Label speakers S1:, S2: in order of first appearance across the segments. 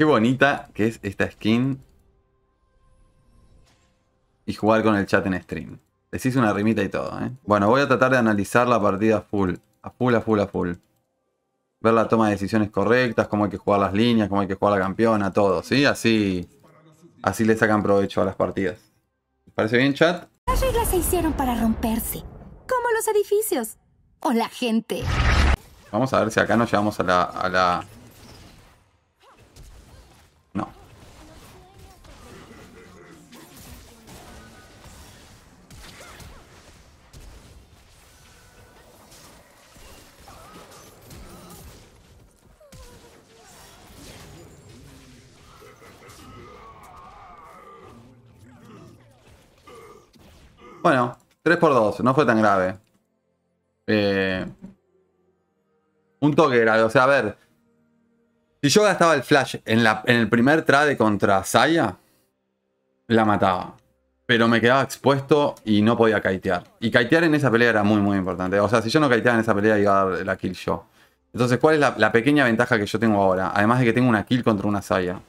S1: Qué bonita que es esta skin. Y jugar con el chat en stream. Les hice una rimita y todo, ¿eh? Bueno, voy a tratar de analizar la partida full. A full, a full, a full. Ver la toma de decisiones correctas, cómo hay que jugar las líneas, cómo hay que jugar la campeona, todo, ¿sí? Así, así le sacan provecho a las partidas. ¿Les parece bien, chat? Las reglas se hicieron para romperse. Como los edificios. O la gente. Vamos a ver si acá nos llevamos a la Bueno, 3 por 2, no fue tan grave. Eh, un toque grave, o sea, a ver. Si yo gastaba el flash en, la, en el primer trade contra Saya, la mataba. Pero me quedaba expuesto y no podía kitear. Y kitear en esa pelea era muy, muy importante. O sea, si yo no kiteaba en esa pelea, iba a dar la kill yo. Entonces, ¿cuál es la, la pequeña ventaja que yo tengo ahora? Además de que tengo una kill contra una Saya.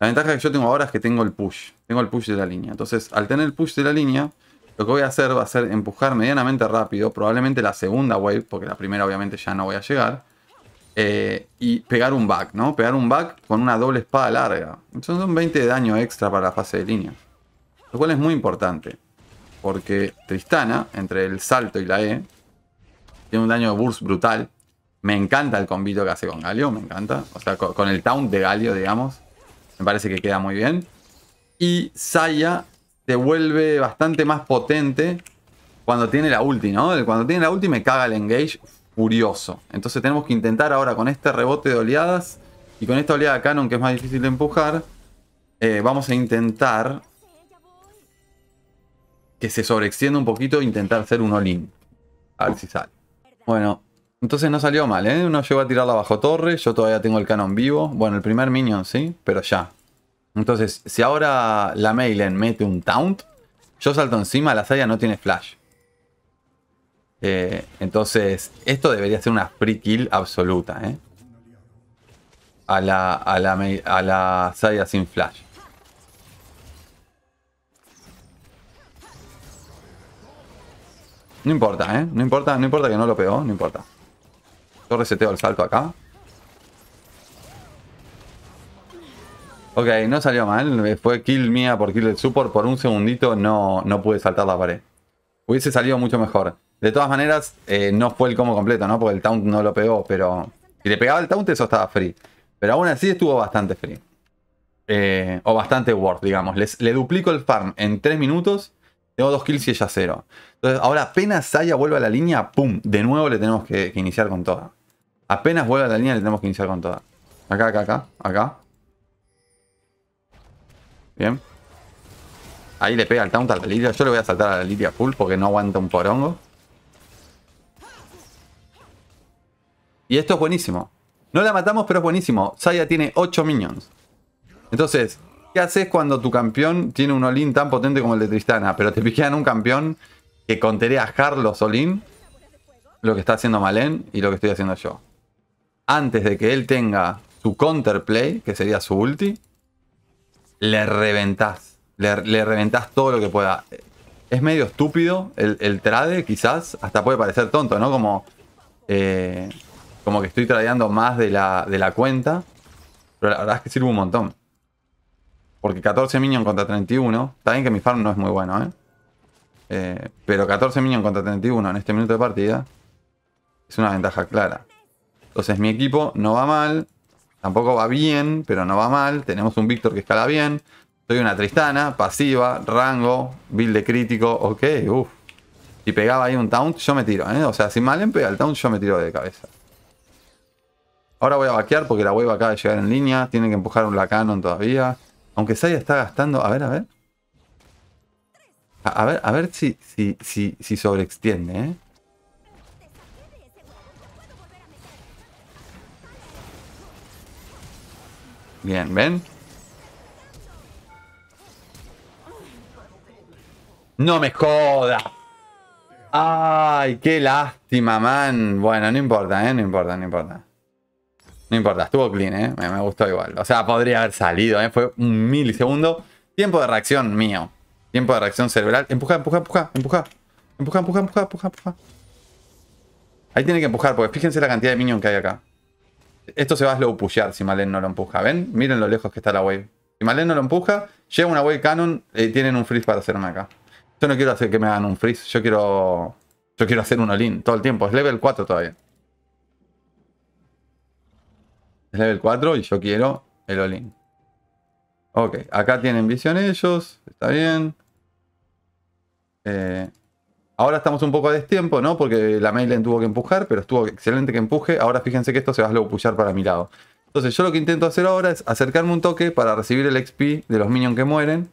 S1: La ventaja que yo tengo ahora es que tengo el push. Tengo el push de la línea. Entonces, al tener el push de la línea, lo que voy a hacer va a ser empujar medianamente rápido, probablemente la segunda wave, porque la primera obviamente ya no voy a llegar. Eh, y pegar un back, ¿no? Pegar un back con una doble espada larga. Son 20 de daño extra para la fase de línea. Lo cual es muy importante. Porque Tristana, entre el salto y la E, tiene un daño de burst brutal. Me encanta el combito que hace con Galio, me encanta. O sea, con, el taunt de Galio, digamos. Me parece que queda muy bien. Y Saya se vuelve bastante más potente cuando tiene la ulti, Cuando tiene la ulti me caga el engage furioso. Entonces tenemos que intentar ahora con este rebote de oleadas y con esta oleada de canon que es más difícil de empujar, eh, vamos a intentar que se sobreextienda un poquito e intentar hacer un all-in. A ver si sale. Bueno, entonces no salió mal, ¿eh? Uno llegó a tirarla bajo torre, yo todavía tengo el canon vivo. Bueno, el primer minion, sí, pero ya. Entonces, si ahora la Mailen mete un taunt, yo salto encima, la Saya no tiene flash. Eh, entonces, esto debería ser una pre kill absoluta, ¿eh? A la, a Saya sin flash. No importa, ¿eh? No importa, no importa que no lo pegó, no importa. Yo reseteo el salto acá. Ok, no salió mal. Fue kill mía por kill del support. Por un segundito no, no pude saltar la pared. Hubiese salido mucho mejor. De todas maneras, eh, no fue el combo completo, ¿no? Porque el taunt no lo pegó, pero... Si le pegaba el taunt, eso estaba free. Pero aún así estuvo bastante free. Eh, o bastante worth, digamos. le duplico el farm en 3 minutos. Tengo dos kills y ella cero. Entonces, ahora apenas Saya vuelve a la línea, ¡pum! De nuevo le tenemos que, que iniciar con toda. Apenas vuelve a la línea, le tenemos que iniciar con toda. Acá, acá, acá, acá. Bien. Ahí le pega el taunt la Lidia. Yo le voy a saltar a la Lidia full porque no aguanta un porongo. Y esto es buenísimo. No la matamos, pero es buenísimo. Saya tiene 8 minions. Entonces, ¿qué haces cuando tu campeón tiene un olin tan potente como el de Tristana? Pero te piquean un campeón que a Carlos Olin, lo que está haciendo Malen y lo que estoy haciendo yo. Antes de que él tenga su counterplay, que sería su ulti, le reventás. Le, reventás todo lo que pueda. Es medio estúpido el, el trade, quizás. Hasta puede parecer tonto, ¿no? Como, eh, como que estoy tradeando más de la, cuenta. Pero la verdad es que sirve un montón. Porque 14 minions contra 31. Está bien que mi farm no es muy bueno, ¿eh? eh pero 14 minions contra 31 en este minuto de partida es una ventaja clara. Entonces mi equipo no va mal. Tampoco va bien, pero no va mal. Tenemos un Víctor que escala bien. Soy una Tristana, pasiva, rango, build de crítico. Ok, uff. Si pegaba ahí un taunt, yo me tiro, ¿eh? O sea, si Malen pega el taunt, yo me tiro de cabeza. Ahora voy a vaquear porque la wave acaba de llegar en línea. Tienen que empujar un Lacanon todavía. Aunque Saya está gastando... A ver, a ver. A, ver, a ver si, si, si, si sobreextiende, ¿eh? Bien, ¿ven? No me joda. Ay, qué lástima, man. Bueno, no importa, ¿eh? No importa, no importa. No importa, estuvo clean, ¿eh? Me, gustó igual. O sea, podría haber salido, ¿eh? Fue un milisegundo. Tiempo de reacción mío. Tiempo de reacción cerebral. Empuja, empuja, empuja, empuja. Empuja, empuja, empuja, empuja, empuja. Ahí tiene que empujar, porque fíjense la cantidad de minion que hay acá. Esto se va a slow pushear si Malen no lo empuja. ¿Ven? Miren lo lejos que está la wave. Si Malen no lo empuja, llega una wave canon y eh, tienen un freeze para hacerme acá. Yo no quiero hacer que me hagan un freeze. Yo quiero. Yo quiero hacer un all-in todo el tiempo. Es level 4 todavía. Es level 4 y yo quiero el all-in. Ok, acá tienen visión ellos. Está bien. Eh, Ahora estamos un poco a destiempo, ¿no? Porque la Mailen tuvo que empujar, pero estuvo excelente que empuje. Ahora fíjense que esto se va a luego para mi lado. Entonces yo lo que intento hacer ahora es acercarme un toque para recibir el XP de los minions que mueren.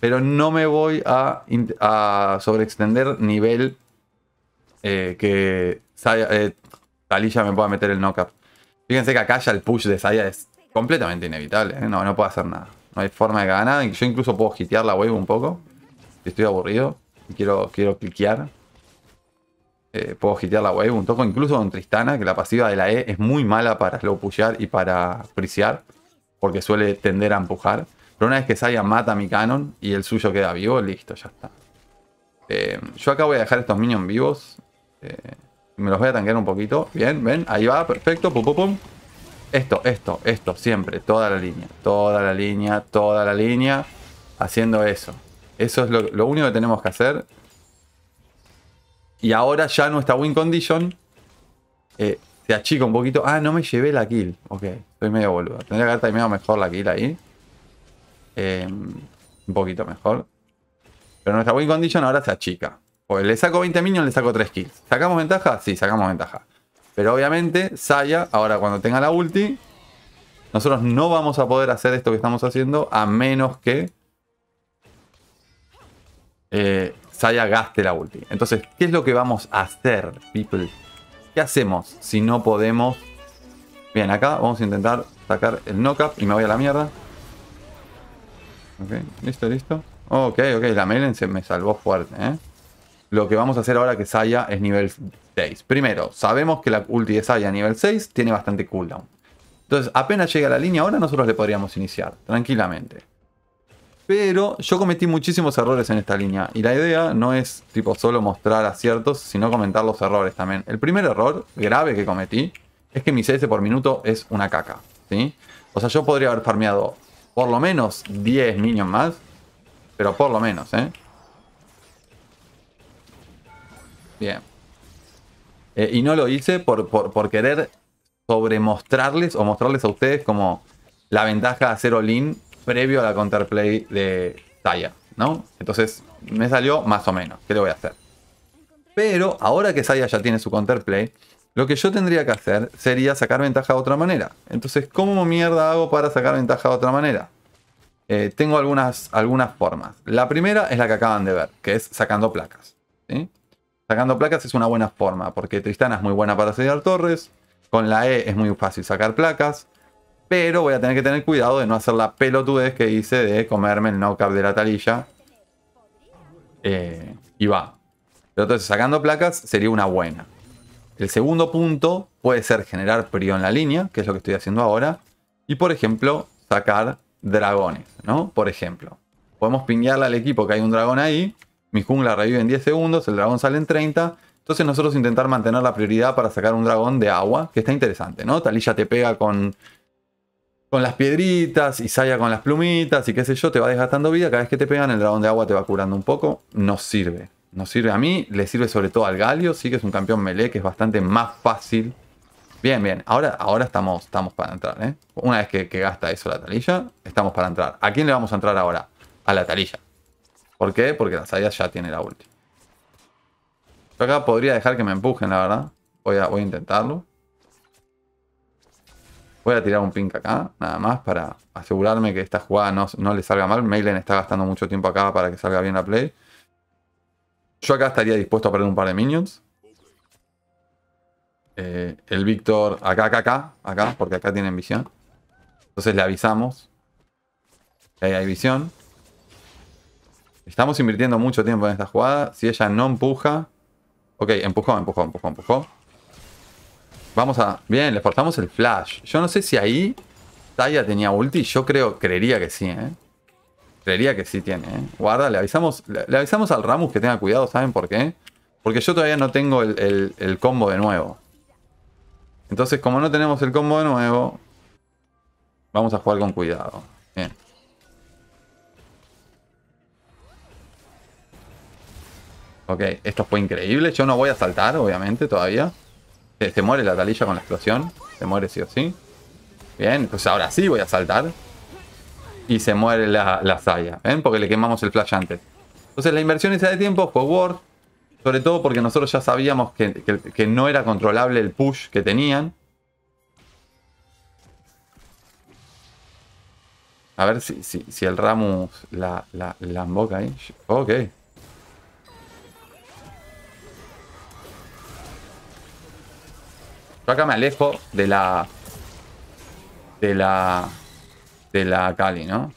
S1: Pero no me voy a, a sobreextender nivel eh, que Zaya, eh, Talilla me pueda meter el knockup. Fíjense que acá ya el push de Saya es completamente inevitable. ¿eh? No, no puedo hacer nada. No hay forma de ganar. Yo incluso puedo hitear la wave un poco. estoy aburrido quiero, quiero cliquear, eh, puedo hitear la wave un toco, incluso con Tristana, que la pasiva de la E es muy mala para slow pushear y para frisear, porque suele tender a empujar. Pero una vez que Saya mata mi canon y el suyo queda vivo, listo, ya está. Eh, yo acá voy a dejar estos minions vivos. Eh, me los voy a tanquear un poquito. Bien, ven, ahí va, perfecto, pum, Esto, esto, esto, siempre, toda la línea, toda la línea, toda la línea, haciendo eso. Eso es lo, único que tenemos que hacer. Y ahora ya nuestra win condition eh, se achica un poquito. Ah, no me llevé la kill. Ok, estoy medio boludo. Tendría que haber timeado mejor la kill ahí. Eh, un poquito mejor. Pero nuestra win condition ahora se achica. Pues le saco 20 minions, le saco 3 kills. ¿Sacamos ventaja? Sí, sacamos ventaja. Pero obviamente, Saya, ahora cuando tenga la ulti, nosotros no vamos a poder hacer esto que estamos haciendo a menos que eh, Saya gaste la ulti. Entonces, ¿qué es lo que vamos a hacer, people? ¿Qué hacemos si no podemos? Bien, acá vamos a intentar sacar el knock-up y me voy a la mierda. Ok, listo, listo. Ok, ok, la Melen se me salvó fuerte, ¿eh? Lo que vamos a hacer ahora que Saya es nivel 6. Primero, sabemos que la ulti de Saya nivel 6 tiene bastante cooldown. Entonces, apenas llega a la línea ahora, nosotros le podríamos iniciar, tranquilamente. Pero yo cometí muchísimos errores en esta línea y la idea no es tipo solo mostrar aciertos, sino comentar los errores también. El primer error grave que cometí es que mi CS por minuto es una caca, ¿sí? O sea, yo podría haber farmeado por lo menos 10 minions más, pero por lo menos, ¿eh? Bien. Eh, y no lo hice por, por, por querer sobremostrarles o mostrarles a ustedes como la ventaja de hacer all previo a la counterplay de Saya, ¿no? Entonces me salió más o menos, ¿qué le voy a hacer? Pero ahora que Saya ya tiene su counterplay, lo que yo tendría que hacer sería sacar ventaja de otra manera. Entonces, ¿cómo mierda hago para sacar ventaja de otra manera? Eh, tengo algunas, algunas formas. La primera es la que acaban de ver, que es sacando placas. Sacando placas es una buena forma, porque Tristana es muy buena para sellar torres, con la E es muy fácil sacar placas, pero voy a tener que tener cuidado de no hacer la pelotudez que hice de comerme el knockup de la talilla. Eh, y va. Pero entonces sacando placas sería una buena. El segundo punto puede ser generar prio en la línea, que es lo que estoy haciendo ahora. Y por ejemplo, sacar dragones, ¿no? Por ejemplo. Podemos pinguearle al equipo que hay un dragón ahí. Mi jungla revive en 10 segundos, el dragón sale en 30. Entonces nosotros intentar mantener la prioridad para sacar un dragón de agua, que está interesante, ¿no? Talilla te pega con con las piedritas, y Saya con las plumitas y qué sé yo, te va desgastando vida. Cada vez que te pegan, el dragón de agua te va curando un poco. No sirve. No sirve a mí, le sirve sobre todo al Galio, sí que es un campeón melee que es bastante más fácil. Bien, bien, ahora, ahora estamos, estamos para entrar, ¿eh? Una vez que, gasta eso la talilla, estamos para entrar. ¿A quién le vamos a entrar ahora? A la talilla. ¿Por qué? Porque la Saya ya tiene la ulti. Yo acá podría dejar que me empujen, la verdad. Voy voy a intentarlo. Voy a tirar un pink acá, nada más, para asegurarme que esta jugada no, no le salga mal. Mailen está gastando mucho tiempo acá para que salga bien la play. Yo acá estaría dispuesto a perder un par de minions. Eh, el Víctor, acá, acá, acá, acá, porque acá tienen visión. Entonces le avisamos. ahí hay visión. Estamos invirtiendo mucho tiempo en esta jugada. Si ella no empuja... Ok, empujó, empujó, empujó, empujó. Vamos a... Bien, le portamos el flash. Yo no sé si ahí Taya tenía ulti. Yo creo, creería que sí, ¿eh? Creería que sí tiene, ¿eh? Guarda, le avisamos, le, avisamos al Ramus que tenga cuidado, ¿saben por qué? Porque yo todavía no tengo el, el combo de nuevo. Entonces, como no tenemos el combo de nuevo, vamos a jugar con cuidado. Bien. Ok, esto fue increíble. Yo no voy a saltar, obviamente, todavía. ¿Se, muere la talilla con la explosión? Se muere sí o sí. Bien, pues ahora sí voy a saltar. Y se muere la, la saya. ¿Ven? Porque le quemamos el flash antes. Entonces la inversión esa de tiempo, ward. Sobre todo porque nosotros ya sabíamos que, no era controlable el push que tenían. A ver si, si, si el Ramus la, la, la emboca ahí. Ok. acá me alejo de la... De la... De la Cali, ¿no?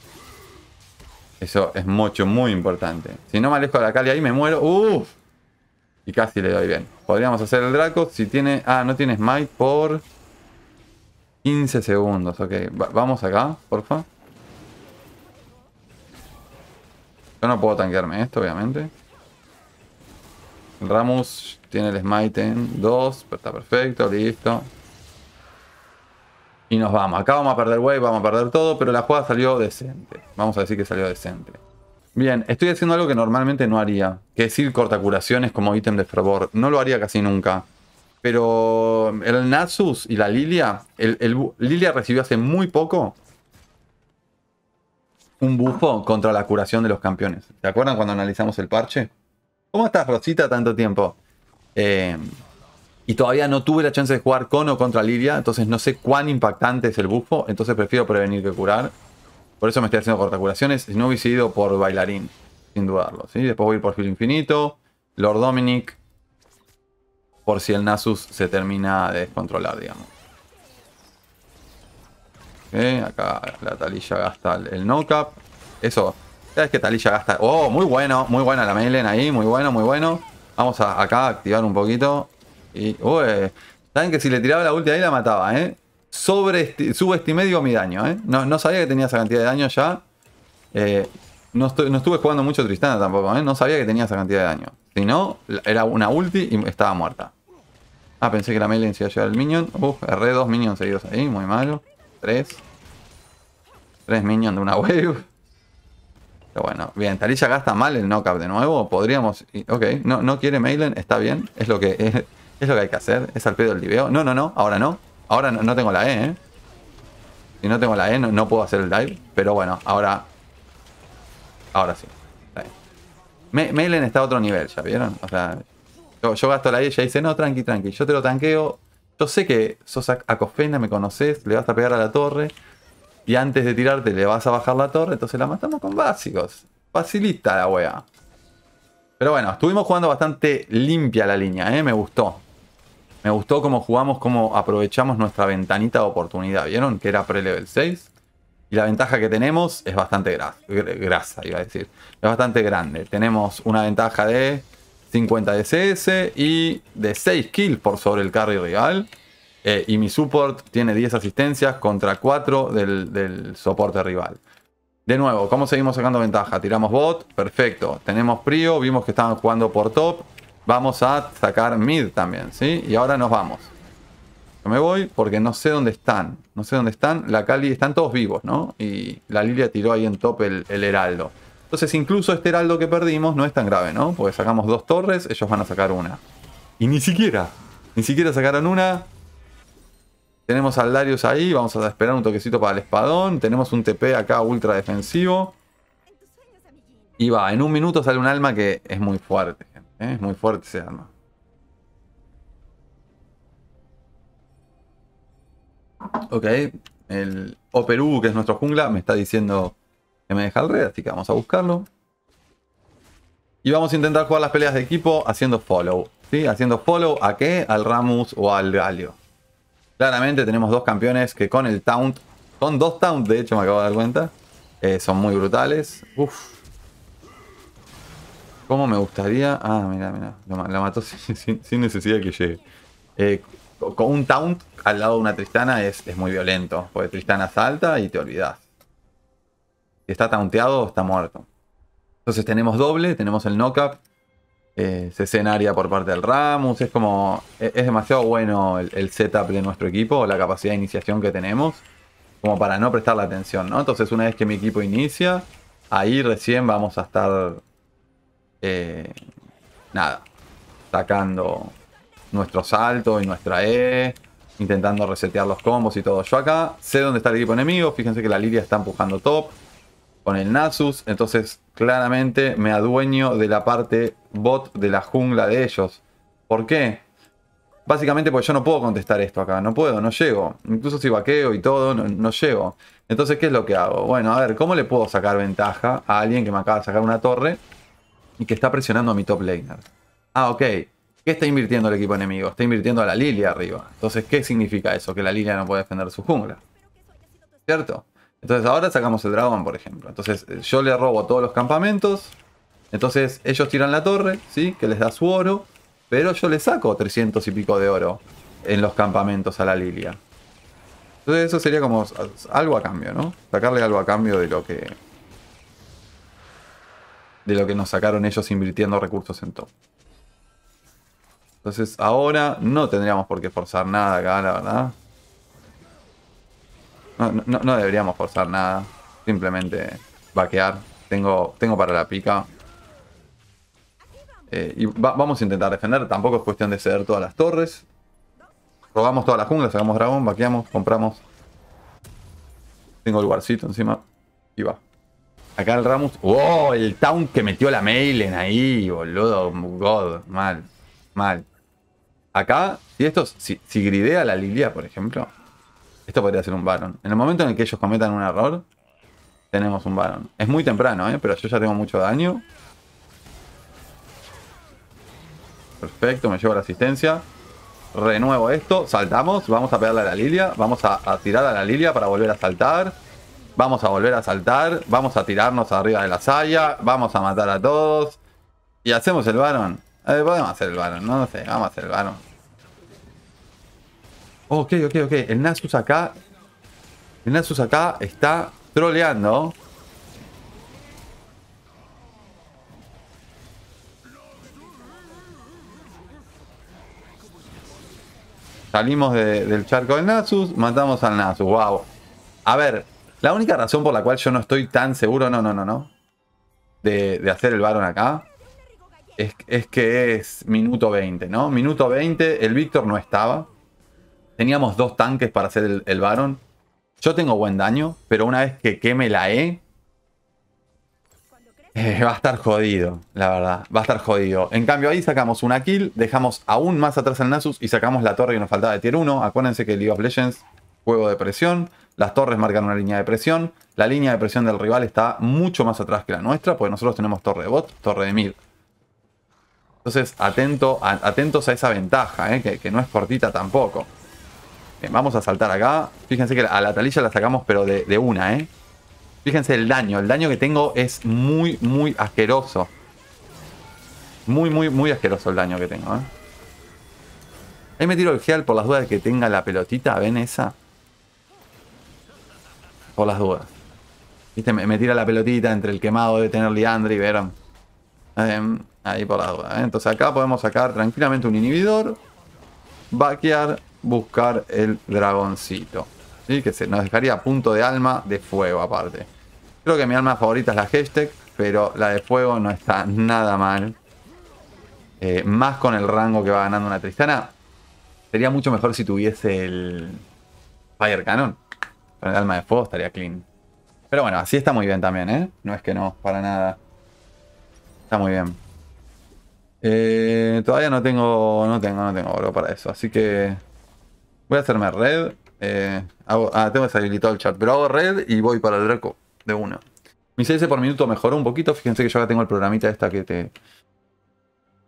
S1: Eso es mucho, muy importante. Si no me alejo de la Cali ahí me muero. ¡Uf! Y casi le doy bien. Podríamos hacer el Draco si tiene... Ah, no tienes Smite por... 15 segundos. Ok, vamos acá, porfa. Yo no puedo tanquearme esto, obviamente. Ramos tiene el smite en 2. Está perfecto, listo. Y nos vamos. Acá vamos a perder wave, vamos a perder todo, pero la jugada salió decente. Vamos a decir que salió decente. Bien, estoy haciendo algo que normalmente no haría, que es ir curaciones como ítem de fervor. No lo haría casi nunca. Pero el Nasus y la Lilia, Lilia recibió hace muy poco un bufo contra la curación de los campeones. ¿Te acuerdan cuando analizamos el parche? ¿Cómo estás, Rosita? Tanto tiempo. Eh, y todavía no tuve la chance de jugar con o contra Lidia entonces no sé cuán impactante es el bufo, entonces prefiero prevenir que curar. Por eso me estoy haciendo cortacuraciones, si no hubiese ido por bailarín, sin dudarlo. ¿sí? Después voy a ir por filo infinito, Lord Dominic, por si el Nasus se termina de descontrolar, digamos. acá la talilla gasta el, no cap. Eso ¿Sabes es que Talilla gasta. Oh, muy bueno, muy buena la Mailen ahí, muy bueno, muy bueno. Vamos a acá a activar un poquito. Y. Uy, saben que si le tiraba la ulti ahí la mataba, ¿eh? Sobre subestimé medio mi daño, ¿eh? No, sabía que tenía esa cantidad de daño ya. Eh, no, estuve jugando mucho Tristana tampoco, ¿eh? No sabía que tenía esa cantidad de daño. Si no, era una ulti y estaba muerta. Ah, pensé que la Mailen se iba a llevar el minion. Uf, erré dos minions seguidos ahí, muy malo. Tres. Tres minions de una wave bueno, bien, Tarisha gasta mal el knockup de nuevo. Podríamos. Ok, no, no quiere Mailen, está bien. Es lo que es, lo que hay que hacer. Es al pedo el liveo. No, no, no, ahora no. Ahora no, tengo la E, ¿eh? Si no tengo la E, no, puedo hacer el dive. Pero bueno, ahora. Ahora sí. E. Mailen está a otro nivel, ¿ya vieron? O sea, yo, gasto la E y ella dice, no, tranqui, tranqui. Yo te lo tanqueo. Yo sé que sos acofena, me conoces, le vas a pegar a la torre. Y antes de tirarte le vas a bajar la torre, entonces la matamos con básicos. Facilita la wea. Pero bueno, estuvimos jugando bastante limpia la línea, ¿eh? me gustó. Me gustó cómo jugamos, cómo aprovechamos nuestra ventanita de oportunidad. ¿Vieron? Que era pre-level 6. Y la ventaja que tenemos es bastante grasa, grasa, iba a decir. Es bastante grande. Tenemos una ventaja de 50 DCS y de 6 kills por sobre el carry rival. Eh, y mi support tiene 10 asistencias contra 4 del, soporte rival. De nuevo, ¿cómo seguimos sacando ventaja? Tiramos bot, perfecto. Tenemos prio, vimos que estaban jugando por top. Vamos a sacar mid también, ¿sí? Y ahora nos vamos. Yo me voy porque no sé dónde están. No sé dónde están. La Cali, están todos vivos, ¿no? Y la Lilia tiró ahí en top el, el heraldo. Entonces incluso este heraldo que perdimos no es tan grave, ¿no? Porque sacamos dos torres, ellos van a sacar una. Y ni siquiera, ni siquiera sacaron una. Tenemos al Darius ahí, vamos a esperar un toquecito para el espadón. Tenemos un TP acá ultra defensivo. Y va, en un minuto sale un alma que es muy fuerte, ¿eh? Es muy fuerte ese alma. Ok, el Operu, que es nuestro jungla, me está diciendo que me deja el red, así que vamos a buscarlo. Y vamos a intentar jugar las peleas de equipo haciendo follow. ¿Sí? Haciendo follow a qué? Al Ramus o al Galio. Claramente tenemos dos campeones que con el taunt, con dos taunt de hecho me acabo de dar cuenta, eh, son muy brutales. Uf. ¿Cómo me gustaría? Ah, mira, mira. La mató sin, necesidad que llegue. Eh, con un taunt al lado de una Tristana es, es muy violento. Porque Tristana salta y te olvidas. Si está taunteado, está muerto. Entonces tenemos doble, tenemos el knockup eh, se por parte del Ramus. Es como. E-, es demasiado bueno el, setup de nuestro equipo, la capacidad de iniciación que tenemos, como para no prestar la atención, ¿no? Entonces, una vez que mi equipo inicia, ahí recién vamos a estar. Eh, nada. Sacando nuestro salto y nuestra E. Intentando resetear los combos y todo. Yo acá sé dónde está el equipo enemigo. Fíjense que la Lidia está empujando top con el Nasus. Entonces claramente me adueño de la parte bot de la jungla de ellos. ¿Por qué? Básicamente porque yo no puedo contestar esto acá, no puedo, no llego. Incluso si vaqueo y todo, no, llego. Entonces, ¿qué es lo que hago? Bueno, a ver, ¿cómo le puedo sacar ventaja a alguien que me acaba de sacar una torre y que está presionando a mi top laner? Ah, ok. ¿Qué está invirtiendo el equipo enemigo? Está invirtiendo a la Lilia arriba. Entonces, ¿qué significa eso? Que la Lilia no puede defender su jungla. ¿Cierto? Entonces ahora sacamos el dragón, por ejemplo. Entonces eh, yo le robo todos los campamentos. Entonces ellos tiran la torre, ¿sí? Que les da su oro. Pero yo le saco 300 y pico de oro en los campamentos a la Lilia. Entonces eso sería como algo a cambio, ¿no? Sacarle algo a cambio de lo que... De lo que nos sacaron ellos invirtiendo recursos en todo. Entonces ahora no tendríamos por qué forzar nada acá, la verdad. No, deberíamos forzar nada. Simplemente vaquear. Tengo, tengo para la pica. Eh, y vamos a intentar defender. Tampoco es cuestión de ceder todas las torres. Robamos todas las junglas, sacamos dragón, vaqueamos, compramos. Tengo el guarcito encima. Y va. Acá el Ramos. ¡Oh! El town que metió la Mailen ahí, boludo. God. Mal. Mal. Acá, y esto. Si, si gridea la Lilia, por ejemplo. Esto podría ser un Baron. En el momento en el que ellos cometan un error, tenemos un Baron. Es muy temprano, ¿eh? Pero yo ya tengo mucho daño. Perfecto, me llevo la asistencia. Renuevo esto, saltamos, vamos a pegarle a la Lilia, vamos a, tirar a la Lilia para volver a saltar. Vamos a volver a saltar, vamos a tirarnos arriba de la saya, vamos a matar a todos. Y hacemos el Baron. Eh, podemos hacer el Baron, no, sé, vamos a hacer el Baron. Ok, ok, ok. El Nasus acá. El Nasus acá está troleando. Salimos del charco del Nasus, matamos al Nasus. Wow. A ver, la única razón por la cual yo no estoy tan seguro, no, no, no, no, de, hacer el varón acá, es, es que es minuto 20, ¿no? Minuto 20, el Víctor no estaba. Teníamos dos tanques para hacer el, el Baron. Yo tengo buen daño, pero una vez que queme la E... Eh, va a estar jodido, la verdad. Va a estar jodido. En cambio ahí sacamos una kill, dejamos aún más atrás al Nasus y sacamos la torre que nos faltaba de tier 1. Acuérdense que League of Legends, juego de presión. Las torres marcan una línea de presión. La línea de presión del rival está mucho más atrás que la nuestra, porque nosotros tenemos torre de bot, torre de mid. Entonces, atento, atentos a esa ventaja, eh, que, que no es cortita tampoco. Este, vamos a saltar acá. Fíjense que a la talilla la sacamos, pero de, una, ¿eh? Fíjense el daño. El daño que tengo es muy, muy asqueroso. Muy, muy, muy asqueroso el daño que tengo, ¿eh? Ahí me tiro el geal por las dudas de que tenga la pelotita, ¿ven esa? Por las dudas. ¿Viste? Me, tira la pelotita entre el quemado De tener Leandri. y em, ahí por las dudas, ¿eh? Entonces acá podemos sacar tranquilamente un inhibidor. Backyard buscar el dragoncito. ¿sí? Que se nos dejaría punto de alma de fuego aparte. Creo que mi alma favorita es la hashtag, pero la de fuego no está nada mal. Eh, más con el rango que va ganando una Tristana. Sería mucho mejor si tuviese el Fire Cannon. Con el alma de fuego estaría clean. Pero bueno, así está muy bien también, ¿eh? No es que no, para nada. Está muy bien. Eh, todavía no tengo, no tengo, no tengo oro para eso. Así que Voy a hacerme red. Eh, ah, tengo deshabilitado el chat, pero hago red y voy para el Draco de una. Mi CS por minuto mejoró un poquito. Fíjense que yo acá tengo el programita esta que te,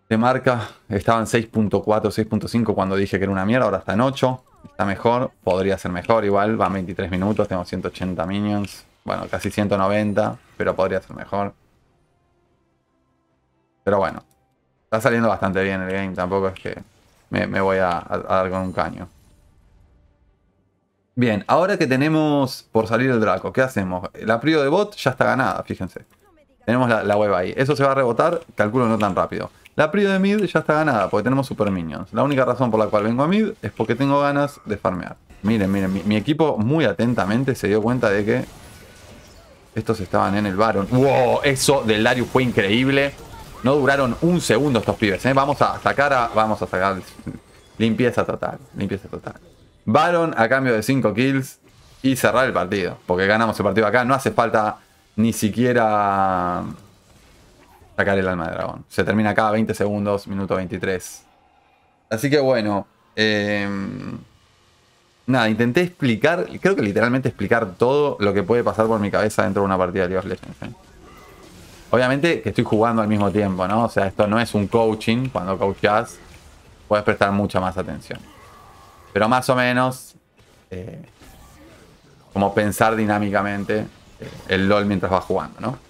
S1: te marca. Estaba en 6.4, 6.5 cuando dije que era una mierda. Ahora está en 8. Está mejor. Podría ser mejor igual. Van 23 minutos. Tengo 180 minions. Bueno, casi 190. Pero podría ser mejor. Pero bueno. Está saliendo bastante bien el game. Tampoco es que me, voy a dar con un caño. Bien, ahora que tenemos por salir el Draco, ¿qué hacemos? La prio de bot ya está ganada, fíjense. Tenemos la, la hueva ahí. Eso se va a rebotar, calculo no tan rápido. La prio de mid ya está ganada porque tenemos super minions. La única razón por la cual vengo a mid es porque tengo ganas de farmear. Miren, miren, mi, equipo muy atentamente se dio cuenta de que estos estaban en el Baron. ¡Wow! Eso del Darius fue increíble. No duraron un segundo estos pibes. ¿eh? Vamos a sacar a... Vamos a sacar... Limpieza total. Limpieza total. Baron a cambio de 5 kills y cerrar el partido. Porque ganamos el partido acá. No hace falta ni siquiera sacar el alma de dragón. Se termina acá 20 segundos, minuto 23. Así que bueno. Em, nada, intenté explicar, creo que literalmente explicar todo lo que puede pasar por mi cabeza dentro de una partida de League of Legends. ¿eh? Obviamente que estoy jugando al mismo tiempo, ¿no? O sea, esto no es un coaching. Cuando coachas, puedes prestar mucha más atención. Pero más o menos, eh, como pensar dinámicamente eh, el LOL mientras va jugando, ¿no?